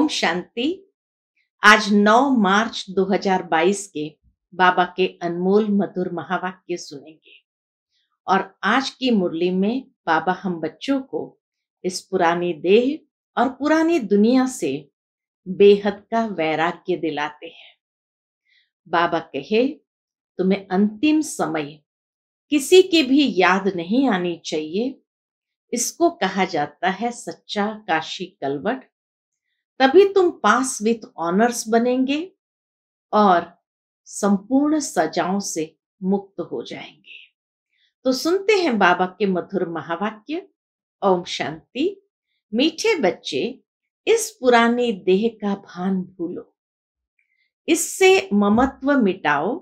ओम शांति आज 9 मार्च 2022 के बाबा के अनमोल मधुर महावाक्य सुनेंगे और आज की मुरली में बाबा हम बच्चों को इस पुरानी देह और पुरानी दुनिया से बेहद का वैराग्य दिलाते हैं बाबा कहे तुम्हें अंतिम समय किसी की भी याद नहीं आनी चाहिए इसको कहा जाता है सच्चा काशी कलवट तभी तुम पास विथ ऑनर्स बनेंगे और संपूर्ण सजाओं से मुक्त हो जाएंगे तो सुनते हैं बाबा के मधुर महावाक्य ओम शांति मीठे बच्चे इस पुराने देह का भान भूलो इससे ममत्व मिटाओ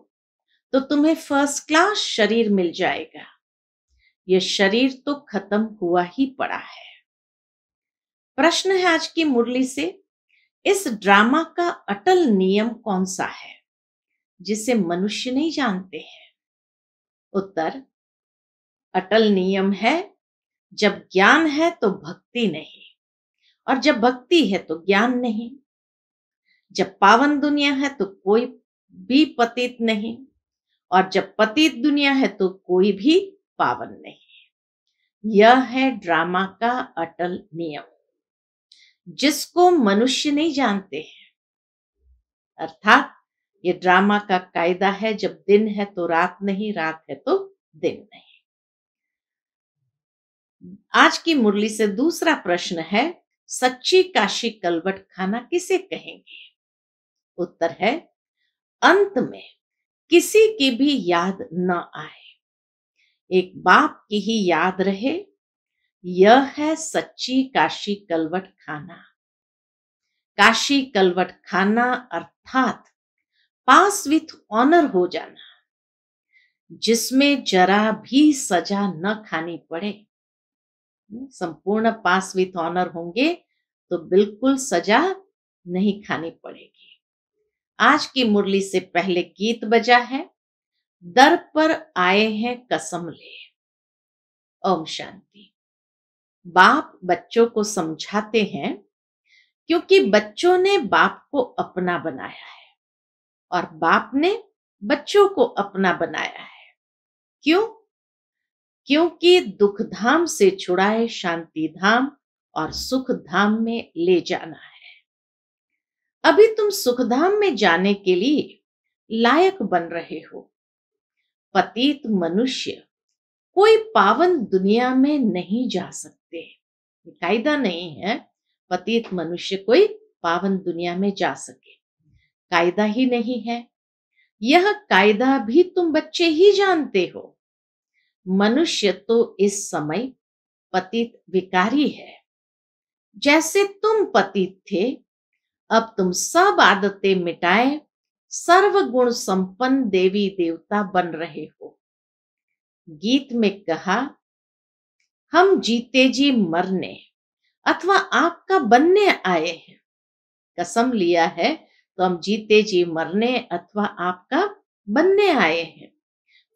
तो तुम्हें फर्स्ट क्लास शरीर मिल जाएगा यह शरीर तो खत्म हुआ ही पड़ा है प्रश्न है आज की मुरली से इस ड्रामा का अटल नियम कौन सा है जिसे मनुष्य नहीं जानते हैं उत्तर अटल नियम है जब ज्ञान है तो भक्ति नहीं और जब भक्ति है तो ज्ञान नहीं जब पावन दुनिया है तो कोई भी पतित नहीं और जब पतित दुनिया है तो कोई भी पावन नहीं यह है ड्रामा का अटल नियम जिसको मनुष्य नहीं जानते हैं अर्थात ये ड्रामा का कायदा है जब दिन है तो रात नहीं रात है तो दिन नहीं आज की मुरली से दूसरा प्रश्न है सच्ची काशी कलवट खाना किसे कहेंगे उत्तर है अंत में किसी की भी याद न आए एक बाप की ही याद रहे यह है सच्ची काशी कलवट खाना काशी कलवट खाना अर्थात पास विथ ऑनर हो जाना जिसमें जरा भी सजा न खानी पड़े हम्म, संपूर्ण पास विथ ऑनर होंगे तो बिल्कुल सजा नहीं खानी पड़ेगी आज की मुरली से पहले गीत बजा है दर पर आए हैं कसम ले ओम शांति बाप बच्चों को समझाते हैं क्योंकि बच्चों ने बाप को अपना बनाया है और बाप ने बच्चों को अपना बनाया है क्यों क्योंकि दुख धाम से छुड़ाए शांति धाम और सुख धाम में ले जाना है अभी तुम सुख धाम में जाने के लिए लायक बन रहे हो पतित मनुष्य कोई पावन दुनिया में नहीं जा सकता कायदा नहीं है पतित मनुष्य कोई पावन दुनिया में जा सके कायदा ही नहीं है यह कायदा भी तुम बच्चे ही जानते हो मनुष्य तो इस समय पतित विकारी है जैसे तुम पतित थे अब तुम सब आदतें मिटाए सर्व गुण संपन्न देवी देवता बन रहे हो गीत में कहा हम जीते जी मरने अथवा आपका बनने आए हैं कसम लिया है तो हम जीते जी मरने अथवा आपका बनने आए हैं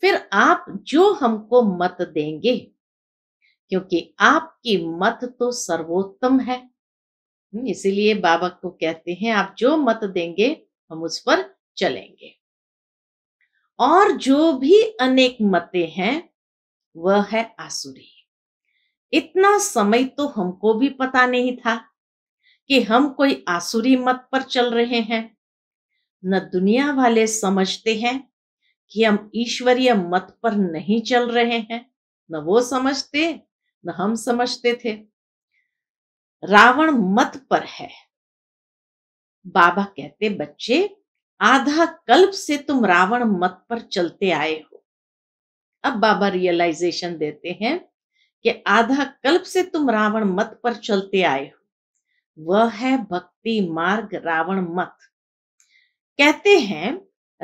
फिर आप जो हमको मत देंगे क्योंकि आपकी मत तो सर्वोत्तम है हम्म, इसीलिए बाबा को कहते हैं आप जो मत देंगे हम उस पर चलेंगे और जो भी अनेक मते हैं वह है आसुरी इतना समय तो हमको भी पता नहीं था कि हम कोई आसुरी मत पर चल रहे हैं न दुनिया वाले समझते हैं कि हम ईश्वरीय मत पर नहीं चल रहे हैं न वो समझते न हम समझते थे रावण मत पर है बाबा कहते बच्चे आधा कल्प से तुम रावण मत पर चलते आए हो अब बाबा रियलाइजेशन देते हैं कि आधा कल्प से तुम रावण मत पर चलते आए हो वह है भक्ति मार्ग रावण मत कहते हैं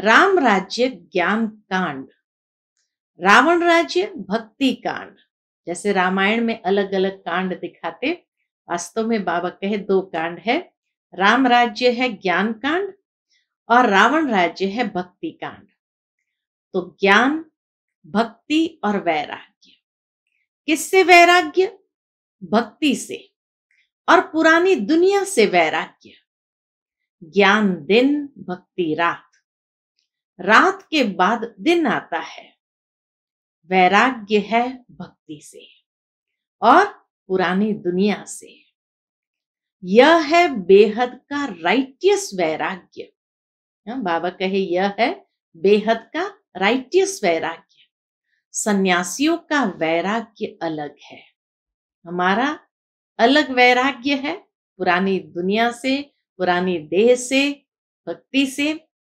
राम राज्य ज्ञान कांड रावण राज्य भक्ति कांड जैसे रामायण में अलग अलग कांड दिखाते वास्तव में बाबा कहे दो कांड है राम राज्य है ज्ञान कांड और रावण राज्य है भक्ति कांड तो ज्ञान भक्ति और वैराग किससे वैराग्य भक्ति से और पुरानी दुनिया से वैराग्य ज्ञान दिन भक्ति रात रात के बाद दिन आता है वैराग्य है भक्ति से और पुरानी दुनिया से यह है बेहद का राइटियस वैराग्य हाँ, बाबा कहे यह है बेहद का राइटियस वैराग्य सन्यासियों का वैराग्य अलग है हमारा अलग वैराग्य है पुरानी दुनिया से पुरानी देह से भक्ति से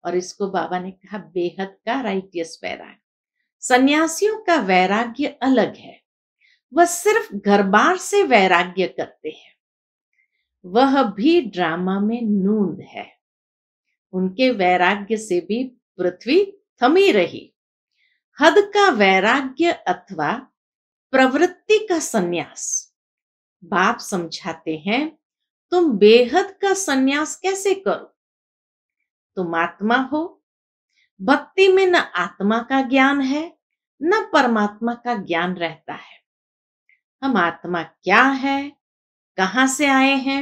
और इसको बाबा ने कहा बेहद का राइटियस वैराग सन्यासियों का वैराग्य अलग है वह सिर्फ घर बार से वैराग्य करते हैं वह भी ड्रामा में नूंद है उनके वैराग्य से भी पृथ्वी थमी रही हद का वैराग्य अथवा प्रवृत्ति का सन्यास बाप समझाते हैं तुम बेहद का सन्यास कैसे करो तुम आत्मा हो भक्ति में न आत्मा का ज्ञान है न परमात्मा का ज्ञान रहता है हम आत्मा क्या है कहा से आए हैं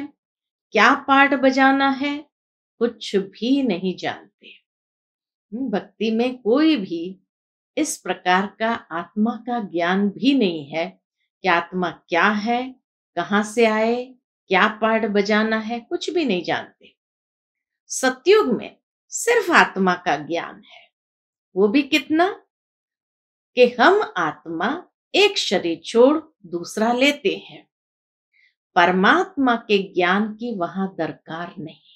क्या पार्ट बजाना है कुछ भी नहीं जानते भक्ति में कोई भी इस प्रकार का आत्मा का ज्ञान भी नहीं है कि आत्मा क्या है कहाँ से आए क्या पाठ बजाना है कुछ भी नहीं जानते सत्युग में सिर्फ आत्मा का ज्ञान है वो भी कितना कि हम आत्मा एक शरीर छोड़ दूसरा लेते हैं परमात्मा के ज्ञान की वहां दरकार नहीं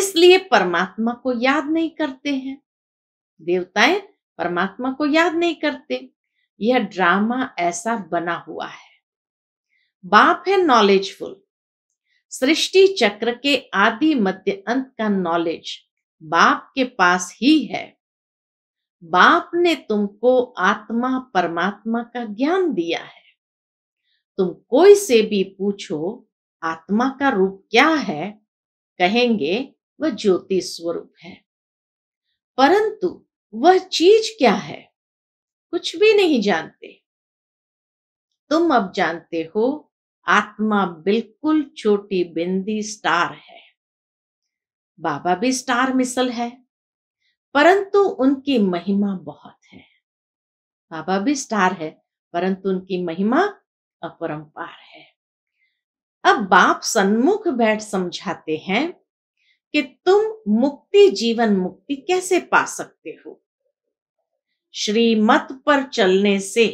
इसलिए परमात्मा को याद नहीं करते हैं देवताएं परमात्मा को याद नहीं करते यह ड्रामा ऐसा बना हुआ है बाप है नॉलेजफुल सृष्टि चक्र के आदि मध्य अंत का नॉलेज बाप के पास ही है बाप ने तुमको आत्मा परमात्मा का ज्ञान दिया है तुम कोई से भी पूछो आत्मा का रूप क्या है कहेंगे वह ज्योति स्वरूप है परंतु वह चीज क्या है कुछ भी नहीं जानते तुम अब जानते हो आत्मा बिल्कुल छोटी बिंदी स्टार है बाबा भी स्टार मिसल है परंतु उनकी महिमा बहुत है बाबा भी स्टार है परंतु उनकी महिमा अपरंपार है अब बाप सन्मुख बैठ समझाते हैं कि तुम मुक्ति जीवन मुक्ति कैसे पा सकते हो श्रीमत पर चलने से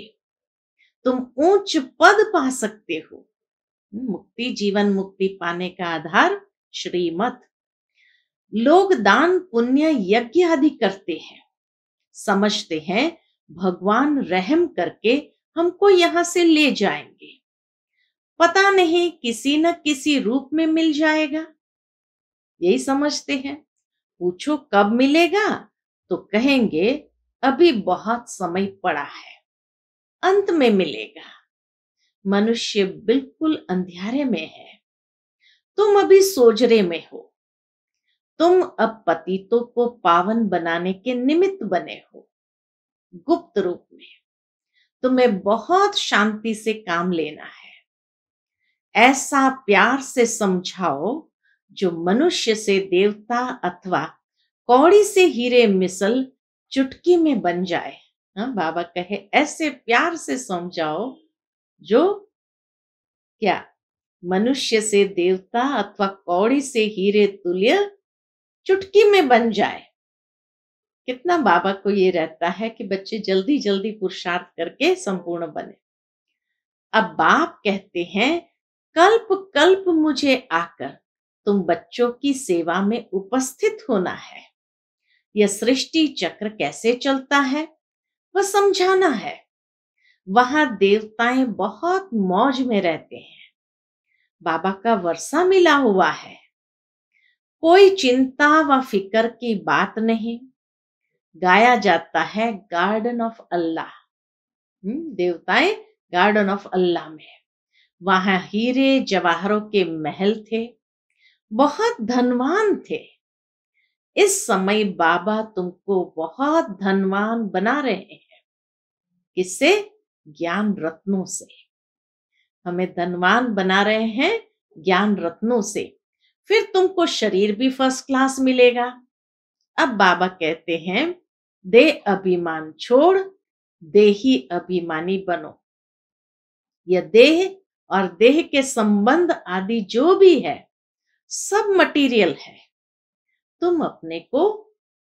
तुम उच्च पद पा सकते हो मुक्ति जीवन मुक्ति पाने का आधार श्रीमत लोग दान पुण्य यज्ञ आदि करते हैं समझते हैं भगवान रहम करके हमको यहां से ले जाएंगे पता नहीं किसी न किसी रूप में मिल जाएगा यही समझते हैं पूछो कब मिलेगा तो कहेंगे अभी बहुत समय पड़ा है अंत में मिलेगा मनुष्य बिल्कुल अंधेरे में है तुम अभी सोजरे में हो तुम अब पतितों को पावन बनाने के निमित्त बने हो गुप्त रूप में तुम्हें बहुत शांति से काम लेना है ऐसा प्यार से समझाओ जो मनुष्य से देवता अथवा कौड़ी से हीरे मिसल चुटकी में बन जाए हाँ बाबा कहे ऐसे प्यार से समझाओ जो क्या मनुष्य से देवता अथवा कौड़ी से हीरे तुल्य चुटकी में बन जाए कितना बाबा को ये रहता है कि बच्चे जल्दी जल्दी पुरुषार्थ करके संपूर्ण बने अब बाप कहते हैं कल्प कल्प मुझे आकर तुम बच्चों की सेवा में उपस्थित होना है यह सृष्टि चक्र कैसे चलता है वह समझाना है वहां देवताएं बहुत मौज में रहते हैं बाबा का वर्षा मिला हुआ है कोई चिंता व फिकर की बात नहीं गाया जाता है गार्डन ऑफ अल्लाह हम्म, देवताएं गार्डन ऑफ अल्लाह में वहां हीरे जवाहरों के महल थे बहुत धनवान थे इस समय बाबा तुमको बहुत धनवान बना रहे हैं किससे ज्ञान रत्नों से हमें धनवान बना रहे हैं ज्ञान रत्नों से फिर तुमको शरीर भी फर्स्ट क्लास मिलेगा अब बाबा कहते हैं दे अभिमान छोड़ देही अभिमानी बनो यह देह और देह के संबंध आदि जो भी है सब मटेरियल है तुम अपने को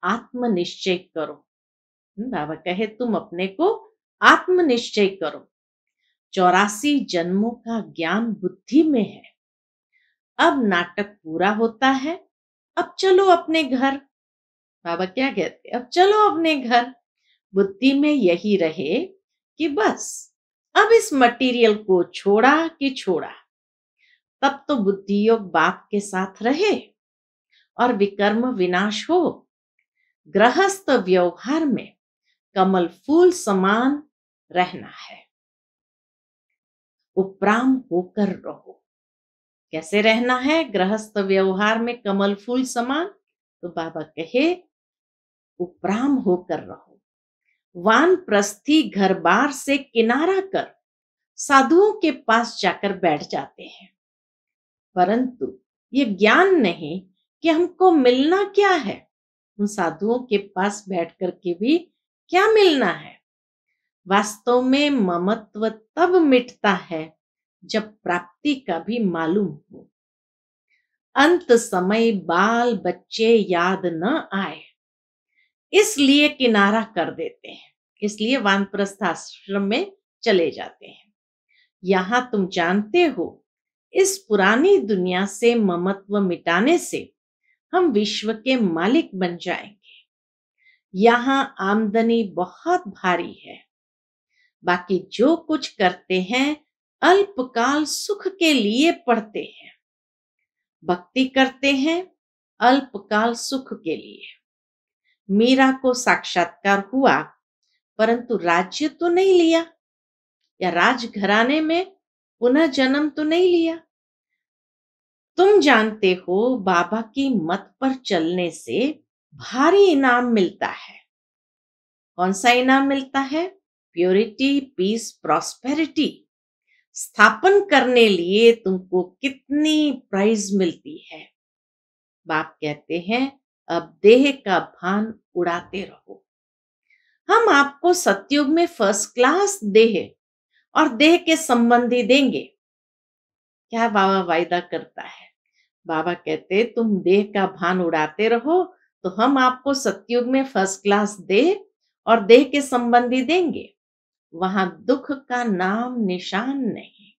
आत्मनिश्चय करो हम्म, बाबा कहे तुम अपने को आत्मनिश्चय करो चौरासी जन्मों का ज्ञान बुद्धि में है अब नाटक पूरा होता है अब चलो अपने घर बाबा क्या कहते अब चलो अपने घर बुद्धि में यही रहे कि बस अब इस मटेरियल को छोड़ा कि छोड़ा तब तो बुद्धि योग बाप के साथ रहे और विकर्म विनाश हो गृहस्थ व्यवहार में कमल फूल समान रहना है उपराम होकर रहो कैसे रहना है गृहस्थ व्यवहार में कमल फूल समान तो बाबा कहे उपराम होकर रहो वान प्रस्थी घर बार से किनारा कर साधुओं के पास जाकर बैठ जाते हैं परंतु ये ज्ञान नहीं कि हमको मिलना क्या है उन साधुओं के पास बैठ कर के भी क्या मिलना है वास्तव में ममत्व तब मिटता है जब प्राप्ति का भी मालूम हो अंत समय बाल बच्चे याद न आए इसलिए किनारा कर देते हैं इसलिए वानप्रस्थ आश्रम में चले जाते हैं यहां तुम जानते हो इस पुरानी दुनिया से ममत्व मिटाने से हम विश्व के मालिक बन जाएंगे यहाँ आमदनी बहुत भारी है बाकी जो कुछ करते हैं अल्पकाल सुख के लिए पढ़ते हैं भक्ति करते हैं अल्पकाल सुख के लिए मीरा को साक्षात्कार हुआ परंतु राज्य तो नहीं लिया या राजघराने में पुनः जन्म तो नहीं लिया तुम जानते हो बाबा की मत पर चलने से भारी इनाम मिलता है कौन सा इनाम मिलता है प्योरिटी पीस प्रॉस्पेरिटी स्थापन करने लिए तुमको कितनी प्राइज मिलती है बाप कहते हैं अब देह का भान उड़ाते रहो हम आपको सत्युग में फर्स्ट क्लास देह और देह के संबंधी देंगे क्या बाबा वायदा करता है बाबा कहते तुम देह का भान उड़ाते रहो तो हम आपको सत्युग में फर्स्ट क्लास दे और देह के संबंधी देंगे वहां दुख का नाम निशान नहीं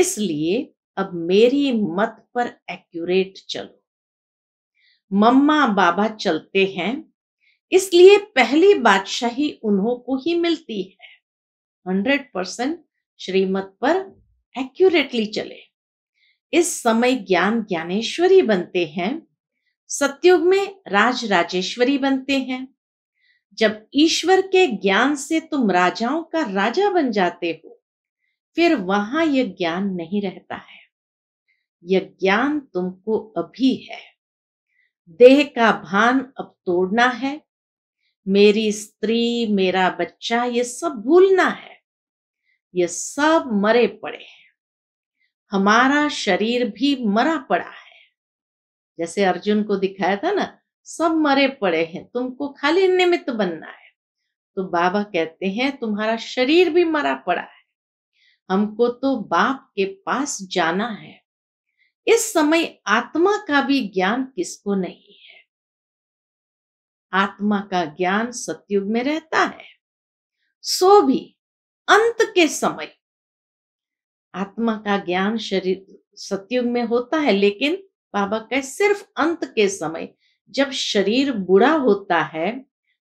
इसलिए अब मेरी मत पर एक्यूरेट चलो मम्मा बाबा चलते हैं इसलिए पहली बादशाही उन्हों को ही मिलती है हंड्रेड परसेंट श्रीमत पर एक्यूरेटली चले इस समय ज्ञान ज्ञानेश्वरी बनते हैं सत्युग में राज राजेश्वरी बनते हैं जब ईश्वर के ज्ञान से तुम राजाओं का राजा बन जाते हो फिर वहां यह ज्ञान नहीं रहता है यह ज्ञान तुमको अभी है देह का भान अब तोड़ना है मेरी स्त्री मेरा बच्चा ये सब भूलना है ये सब मरे पड़े हैं हमारा शरीर भी मरा पड़ा है जैसे अर्जुन को दिखाया था ना सब मरे पड़े हैं तुमको खाली निमित्त बनना है तो बाबा कहते हैं तुम्हारा शरीर भी मरा पड़ा है हमको तो बाप के पास जाना है इस समय आत्मा का भी ज्ञान किसको नहीं है आत्मा का ज्ञान सत्युग में रहता है सो भी अंत के समय आत्मा का ज्ञान शरीर सत्युग में होता है लेकिन बाबा कह सिर्फ अंत के समय जब शरीर बुरा होता है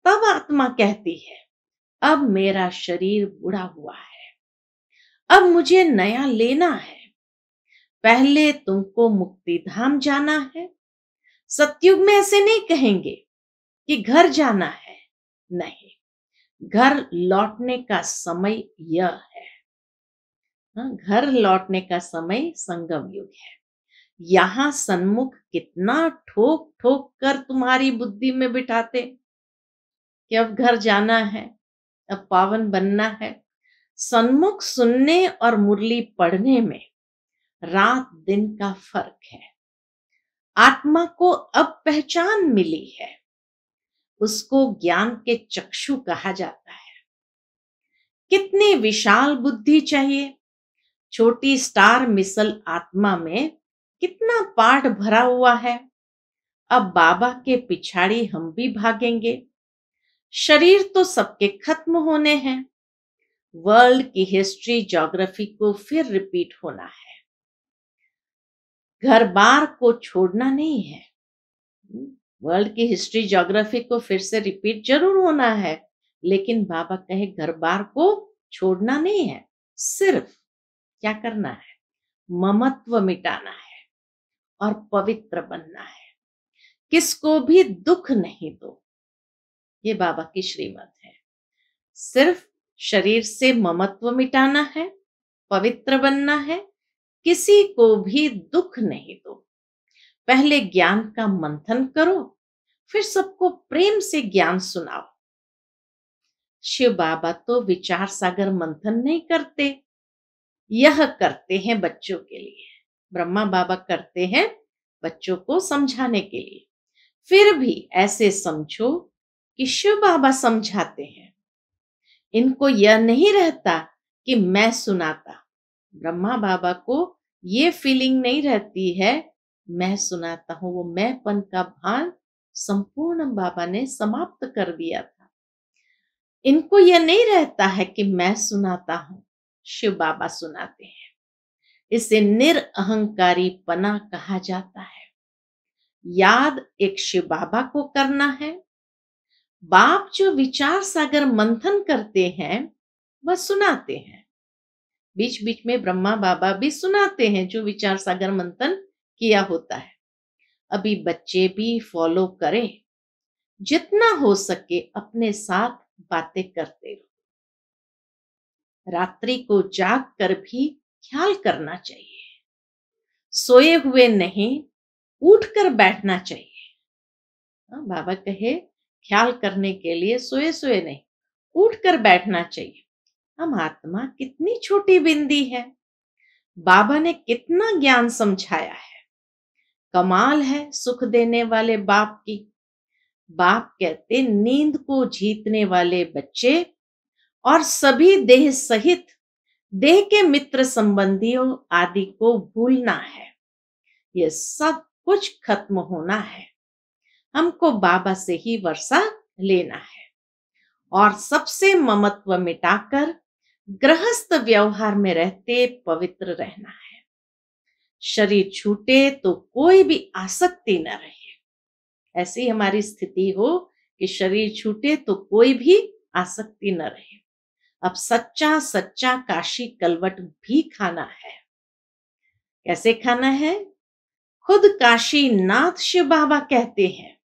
तब आत्मा कहती है अब मेरा शरीर बुरा हुआ है अब मुझे नया लेना है पहले तुमको मुक्ति धाम जाना है सत्युग में ऐसे नहीं कहेंगे कि घर जाना है नहीं घर लौटने का समय यह है हाँ, घर लौटने का समय संगम युग है यहां सन्मुख कितना ठोक ठोक कर तुम्हारी बुद्धि में बिठाते कि अब घर जाना है अब पावन बनना है सन्मुख सुनने और मुरली पढ़ने में रात दिन का फर्क है आत्मा को अब पहचान मिली है उसको ज्ञान के चक्षु कहा जाता है कितनी विशाल बुद्धि चाहिए छोटी स्टार मिसल आत्मा में कितना पाठ भरा हुआ है अब बाबा के पिछाड़ी हम भी भागेंगे शरीर तो सबके खत्म होने हैं वर्ल्ड की हिस्ट्री ज्योग्राफी को फिर रिपीट होना है घर बार को छोड़ना नहीं है वर्ल्ड की हिस्ट्री जोग्राफी को फिर से रिपीट जरूर होना है लेकिन बाबा कहे घर बार को छोड़ना नहीं है सिर्फ क्या करना है ममत्व मिटाना है और पवित्र बनना है किसको भी दुख नहीं दो ये बाबा की श्रीमत है सिर्फ शरीर से ममत्व मिटाना है पवित्र बनना है किसी को भी दुख नहीं दो पहले ज्ञान का मंथन करो फिर सबको प्रेम से ज्ञान सुनाओ शिव बाबा तो विचार सागर मंथन नहीं करते यह करते हैं बच्चों के लिए ब्रह्मा बाबा करते हैं बच्चों को समझाने के लिए फिर भी ऐसे समझो कि शिव बाबा समझाते हैं इनको यह नहीं रहता कि मैं सुनाता ब्रह्मा बाबा को ये फीलिंग नहीं रहती है मैं सुनाता हूँ वो मैंपन का भान संपूर्ण बाबा ने समाप्त कर दिया था इनको यह नहीं रहता है कि मैं सुनाता हूँ शिव बाबा सुनाते हैं इसे निरअहकारी पना कहा जाता है याद एक शिव बाबा को करना है बाप जो विचार सागर मंथन करते हैं वह सुनाते हैं बीच बीच में ब्रह्मा बाबा भी सुनाते हैं जो विचार सागर मंथन किया होता है अभी बच्चे भी फॉलो करें जितना हो सके अपने साथ बातें करते रहो रात्रि को जाग कर भी ख्याल करना चाहिए सोए हुए नहीं उठ कर बैठना चाहिए हाँ, बाबा कहे ख्याल करने के लिए सोए सोए नहीं उठ कर बैठना चाहिए हम आत्मा कितनी छोटी बिंदी है बाबा ने कितना ज्ञान समझाया है कमाल है सुख देने वाले बाप की बाप कहते नींद को जीतने वाले बच्चे और सभी देह सहित देह के मित्र संबंधियों आदि को भूलना है ये सब कुछ खत्म होना है हमको बाबा से ही वर्षा लेना है और सबसे ममत्व मिटाकर गृहस्थ व्यवहार में रहते पवित्र रहना है शरीर छूटे तो कोई भी आसक्ति न रहे ऐसी हमारी स्थिति हो कि शरीर छूटे तो कोई भी आसक्ति न रहे अब सच्चा सच्चा काशी कलवट भी खाना है कैसे खाना है खुद काशी नाथ शिव बाबा कहते हैं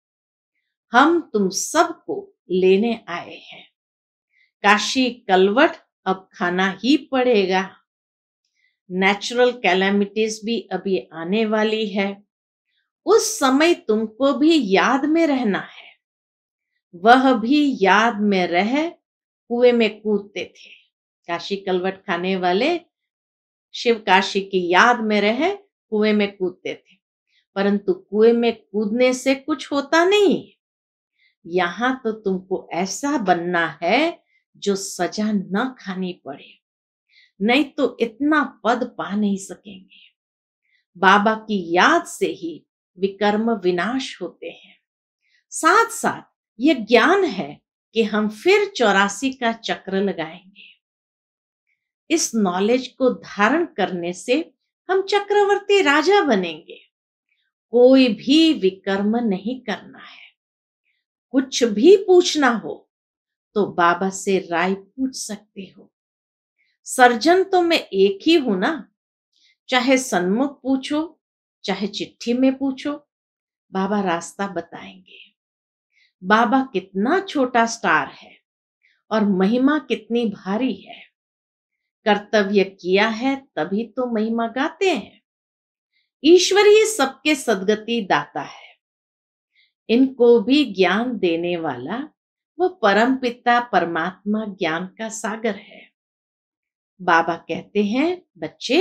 हम तुम सबको लेने आए हैं काशी कलवट अब खाना ही पड़ेगा नेचुरल कैलामिटीज भी अभी आने वाली है उस समय तुमको भी याद में रहना है वह भी याद में रह कुएं में कूदते थे काशी कलवट खाने वाले शिव काशी की याद में रह कुएं में कूदते थे परंतु कुएं में कूदने से कुछ होता नहीं यहां तो तुमको ऐसा बनना है जो सजा न खानी पड़े नहीं तो इतना पद पा नहीं सकेंगे बाबा की याद से ही विकर्म विनाश होते हैं साथ साथ ये ज्ञान है कि हम फिर चौरासी का चक्र लगाएंगे इस नॉलेज को धारण करने से हम चक्रवर्ती राजा बनेंगे कोई भी विकर्म नहीं करना है कुछ भी पूछना हो तो बाबा से राय पूछ सकते हो सर्जन तो मैं एक ही हूं ना चाहे सन्मुख पूछो चाहे चिट्ठी में पूछो बाबा रास्ता बताएंगे बाबा कितना छोटा स्टार है और महिमा कितनी भारी है कर्तव्य किया है तभी तो महिमा गाते हैं ईश्वर ही सबके सदगति दाता है इनको भी ज्ञान देने वाला वो परम पिता परमात्मा ज्ञान का सागर है बाबा कहते हैं बच्चे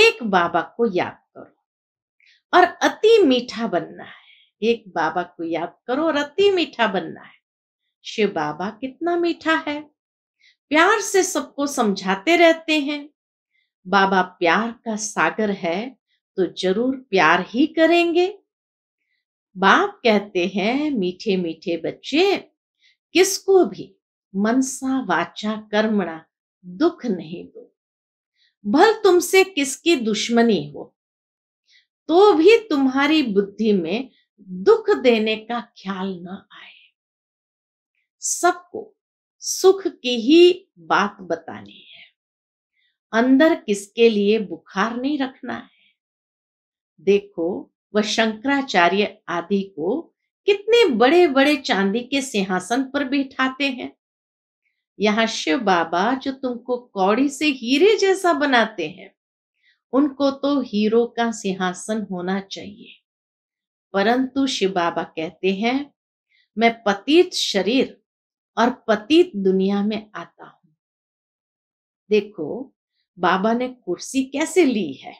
एक बाबा को याद करो और अति मीठा बनना है एक बाबा को याद करो और अति मीठा बनना है शिव बाबा कितना मीठा है प्यार से सबको समझाते रहते हैं बाबा प्यार का सागर है तो जरूर प्यार ही करेंगे बाप कहते हैं मीठे मीठे बच्चे किसको भी मनसा वाचा कर्मणा दुख नहीं दो भल तुमसे किसकी दुश्मनी हो तो भी तुम्हारी बुद्धि में दुख देने का ख्याल न आए सबको सुख की ही बात बतानी है अंदर किसके लिए बुखार नहीं रखना है देखो वह शंकराचार्य आदि को कितने बड़े बड़े चांदी के सिंहासन पर बिठाते हैं यहाँ शिव बाबा जो तुमको कौड़ी से हीरे जैसा बनाते हैं उनको तो हीरो का सिंहासन होना चाहिए परंतु शिव बाबा कहते हैं मैं पतित शरीर और पतित दुनिया में आता हूं देखो बाबा ने कुर्सी कैसे ली है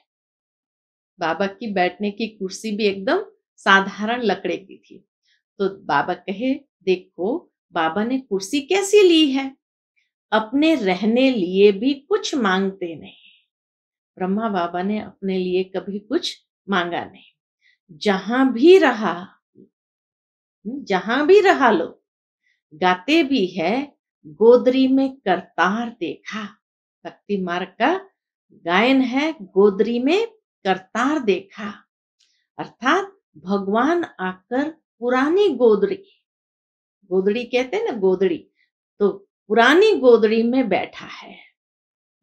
बाबा की बैठने की कुर्सी भी एकदम साधारण लकड़े की थी तो बाबा कहे देखो बाबा ने कुर्सी कैसी ली है अपने रहने लिए भी कुछ मांगते नहीं ब्रह्मा बाबा ने अपने लिए कभी कुछ मांगा नहीं जहां भी रहा हम्म, जहां भी रहा लो गाते भी है गोदरी में करतार देखा भक्ति मार्ग का गायन है गोदरी में करतार देखा अर्थात भगवान आकर पुरानी गोदरी गोदड़ी कहते ना गोदड़ी तो पुरानी गोदड़ी में बैठा है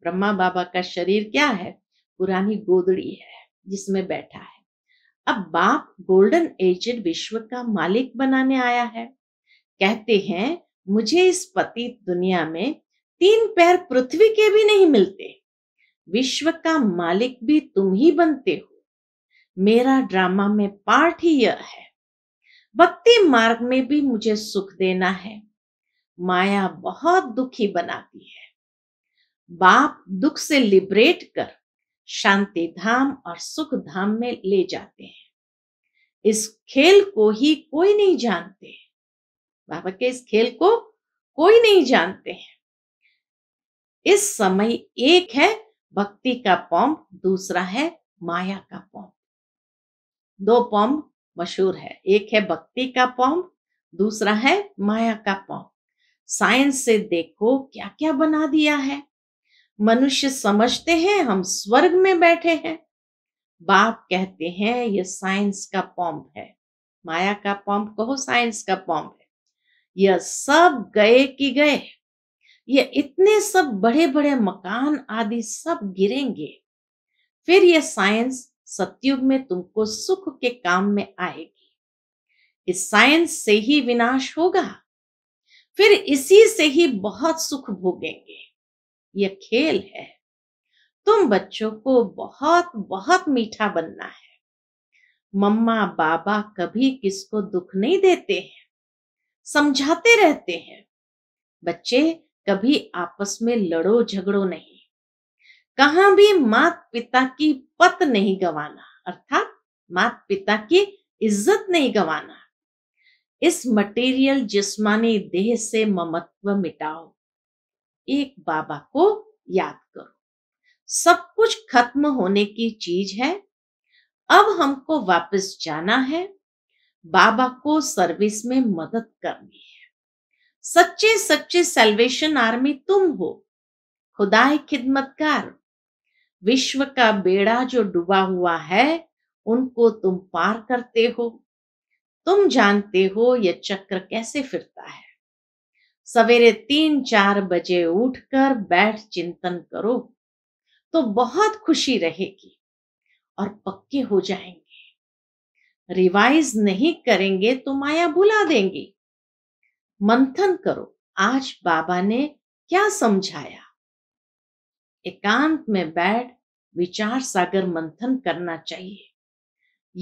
ब्रह्मा बाबा का शरीर क्या है पुरानी गोदड़ी है जिसमें बैठा है अब बाप गोल्डन एजेड विश्व का मालिक बनाने आया है कहते हैं मुझे इस पति दुनिया में तीन पैर पृथ्वी के भी नहीं मिलते विश्व का मालिक भी तुम ही बनते हो मेरा ड्रामा में पार्ट ही यह है भक्ति मार्ग में भी मुझे सुख देना है माया बहुत दुखी बनाती है बाप दुख से लिबरेट कर शांति धाम और सुख धाम में ले जाते हैं इस खेल को ही कोई नहीं जानते बाबा के इस खेल को कोई नहीं जानते हैं इस समय एक है भक्ति का पॉम्प दूसरा है माया का पॉम्प दो पॉम्प मशहूर है एक है भक्ति का पॉम्प दूसरा है माया का पॉम्प साइंस से देखो क्या क्या बना दिया है मनुष्य समझते हैं हम स्वर्ग में बैठे हैं बाप कहते हैं ये साइंस का पॉम्प है माया का पॉम्प कहो साइंस का पॉम्प है यह सब गए कि गए ये इतने सब बड़े बड़े मकान आदि सब गिरेंगे फिर यह साइंस सत्युग में तुमको सुख के काम में आएगी इस साइंस से ही विनाश होगा फिर इसी से ही बहुत सुख भोगेंगे यह खेल है तुम बच्चों को बहुत बहुत मीठा बनना है मम्मा बाबा कभी किसको दुख नहीं देते हैं समझाते रहते हैं बच्चे कभी आपस में लड़ो झगड़ो नहीं कहा भी मात पिता की पत नहीं गवाना अर्थात मात पिता की इज्जत नहीं गवाना इस मटेरियल जिस्मानी देह से ममत्व मिटाओ एक बाबा को याद करो सब कुछ खत्म होने की चीज है अब हमको वापस जाना है बाबा को सर्विस में मदद करनी है सच्चे सच्चे सेल्वेशन आर्मी तुम हो खुदाई खिदमतकार विश्व का बेड़ा जो डूबा हुआ है उनको तुम पार करते हो तुम जानते हो यह चक्र कैसे फिरता है सवेरे तीन चार बजे उठकर बैठ चिंतन करो तो बहुत खुशी रहेगी और पक्के हो जाएंगे रिवाइज नहीं करेंगे तो माया भुला देंगे मंथन करो आज बाबा ने क्या समझाया एकांत में बैठ विचार सागर मंथन करना चाहिए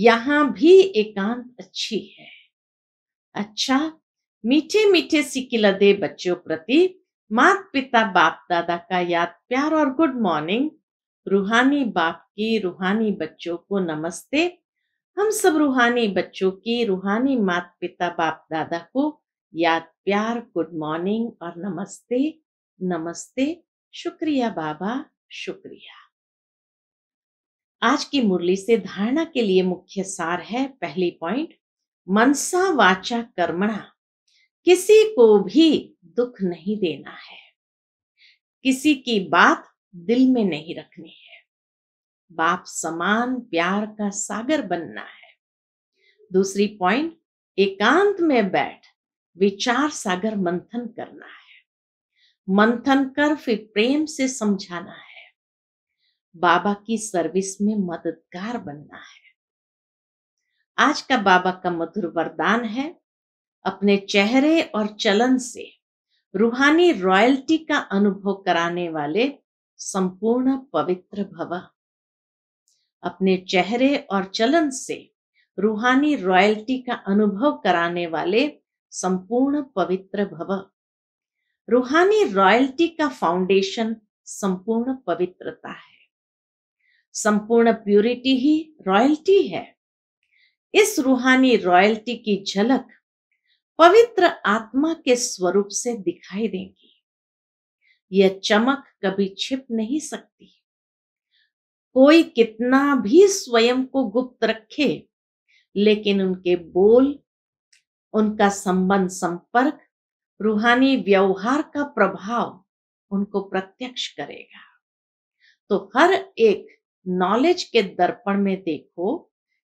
यहां भी एकांत अच्छी है अच्छा मीठे मीठे सिकिल दे बच्चों प्रति मात पिता बाप दादा का याद प्यार और गुड मॉर्निंग रूहानी बाप की रूहानी बच्चों को नमस्ते हम सब रूहानी बच्चों की रूहानी मात पिता बाप दादा को याद प्यार गुड मॉर्निंग और नमस्ते नमस्ते शुक्रिया बाबा शुक्रिया आज की मुरली से धारणा के लिए मुख्य सार है पहली पॉइंट मनसा वाचा कर्मणा किसी को भी दुख नहीं देना है किसी की बात दिल में नहीं रखनी है बाप समान प्यार का सागर बनना है दूसरी पॉइंट एकांत में बैठ विचार सागर मंथन करना है मंथन कर फिर प्रेम से समझाना है बाबा की सर्विस में मददगार बनना है आज का बाबा का मधुर वरदान है अपने चेहरे और चलन से रूहानी रॉयल्टी का अनुभव कराने वाले संपूर्ण पवित्र भव अपने चेहरे और चलन से रूहानी रॉयल्टी का अनुभव कराने वाले संपूर्ण पवित्र भव रूहानी रॉयल्टी का फाउंडेशन संपूर्ण पवित्रता है संपूर्ण प्यूरिटी ही रॉयल्टी है इस रूहानी रॉयल्टी की झलक पवित्र आत्मा के स्वरूप से दिखाई देगी यह चमक कभी छिप नहीं सकती कोई कितना भी स्वयं को गुप्त रखे लेकिन उनके बोल उनका संबंध संपर्क रूहानी व्यवहार का प्रभाव उनको प्रत्यक्ष करेगा तो हर एक नॉलेज के दर्पण में देखो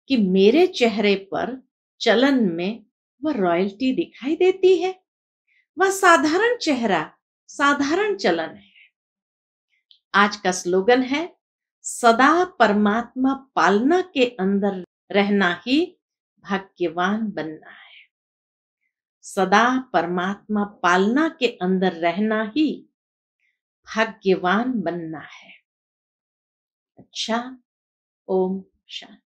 कि मेरे चेहरे पर चलन में वह रॉयल्टी दिखाई देती है वह साधारण चेहरा साधारण चलन है आज का स्लोगन है सदा परमात्मा पालना के अंदर रहना ही भाग्यवान बनना है सदा परमात्मा पालना के अंदर रहना ही भाग्यवान बनना है Cha Om Shanti.